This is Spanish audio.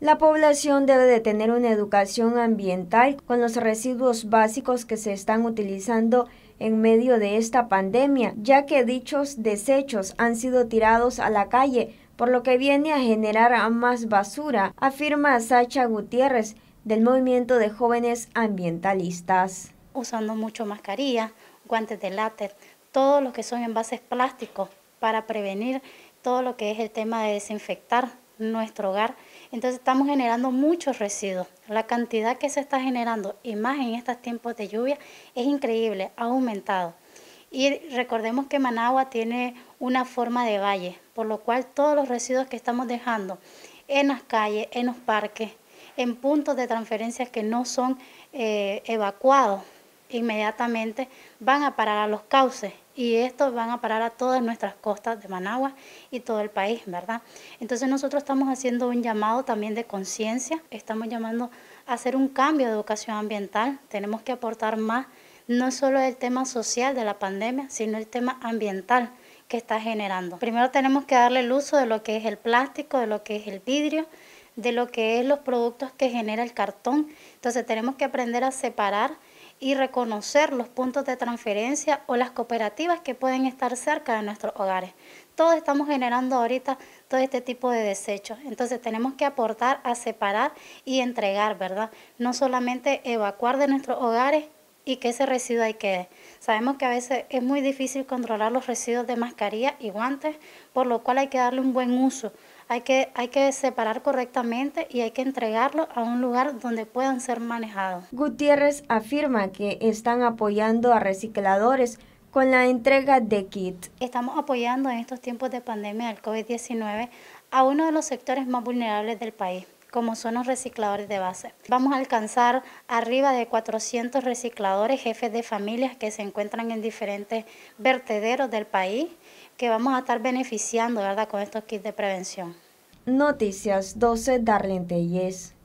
La población debe de tener una educación ambiental con los residuos básicos que se están utilizando en medio de esta pandemia, ya que dichos desechos han sido tirados a la calle, por lo que viene a generar más basura, afirma Sacha Gutiérrez del Movimiento de Jóvenes Ambientalistas. Usando mucho mascarilla, guantes de látex, todos lo que son envases plásticos para prevenir todo lo que es el tema de desinfectar nuestro hogar. Entonces estamos generando muchos residuos. La cantidad que se está generando, y más en estos tiempos de lluvia, es increíble, ha aumentado. Y recordemos que Managua tiene una forma de valle, por lo cual todos los residuos que estamos dejando en las calles, en los parques, en puntos de transferencia que no son eh, evacuados inmediatamente, van a parar a los cauces y estos van a parar a todas nuestras costas de Managua y todo el país, ¿verdad? Entonces nosotros estamos haciendo un llamado también de conciencia, estamos llamando a hacer un cambio de educación ambiental, tenemos que aportar más, no solo el tema social de la pandemia, sino el tema ambiental que está generando. Primero tenemos que darle el uso de lo que es el plástico, de lo que es el vidrio, de lo que es los productos que genera el cartón. Entonces tenemos que aprender a separar y reconocer los puntos de transferencia o las cooperativas que pueden estar cerca de nuestros hogares. Todos estamos generando ahorita todo este tipo de desechos, entonces tenemos que aportar a separar y entregar, ¿verdad? No solamente evacuar de nuestros hogares y que ese residuo hay que, Sabemos que a veces es muy difícil controlar los residuos de mascarilla y guantes, por lo cual hay que darle un buen uso. Hay que, hay que separar correctamente y hay que entregarlo a un lugar donde puedan ser manejados. Gutiérrez afirma que están apoyando a recicladores con la entrega de kits. Estamos apoyando en estos tiempos de pandemia del COVID-19 a uno de los sectores más vulnerables del país, como son los recicladores de base. Vamos a alcanzar arriba de 400 recicladores, jefes de familias que se encuentran en diferentes vertederos del país, que vamos a estar beneficiando ¿verdad? con estos kits de prevención. Noticias 12 Darlene